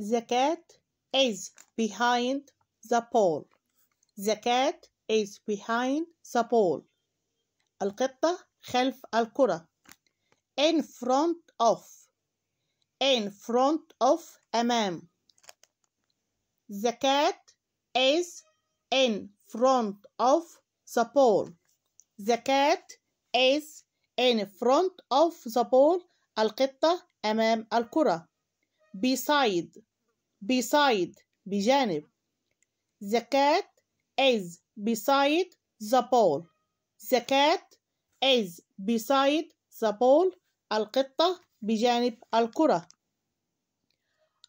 The cat is behind the pole. The cat is behind the pole. القطة خلف الكرة. In front of. In front of أمام. The cat is in front of the pole. The cat is in front of the pole. القطة أمام الكرة. Beside. beside بجانب the cat is beside the pole the cat is beside the pole القطة بجانب الكرة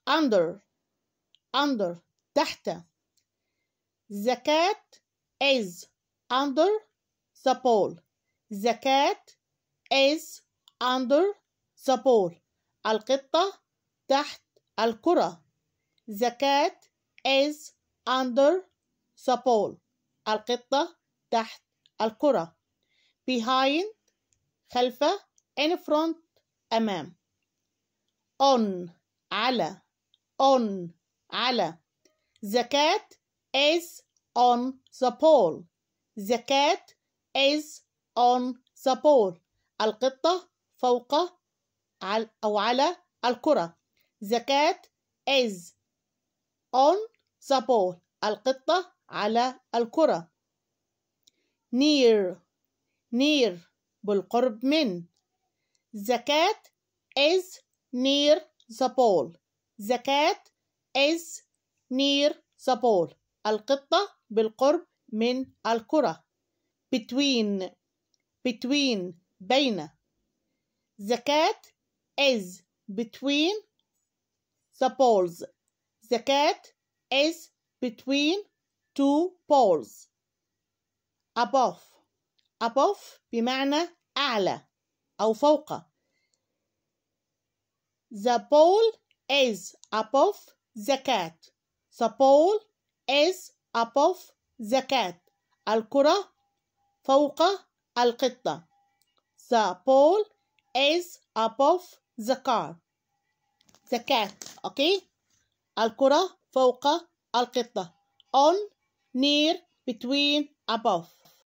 under under تحت the cat is under the pole the cat is under the pole القطة تحت الكرة The cat is under the pole. القطة تحت الكرة behind خلفه in front أمام on على on على the cat is on the pole the cat is on the pole القطة فوق على أو على الكرة the cat is on the ball القطة على الكرة near near بالقرب من the cat is near the ball the cat is near the ball القطة بالقرب من الكرة between between بين the cat is between the balls The cat is between two poles above above بمعنى أعلى أو فوق The pole is above the cat The pole is above the cat الكرة فوق القطة The pole is above the car The cat okay الكرة فوق القطة on near between above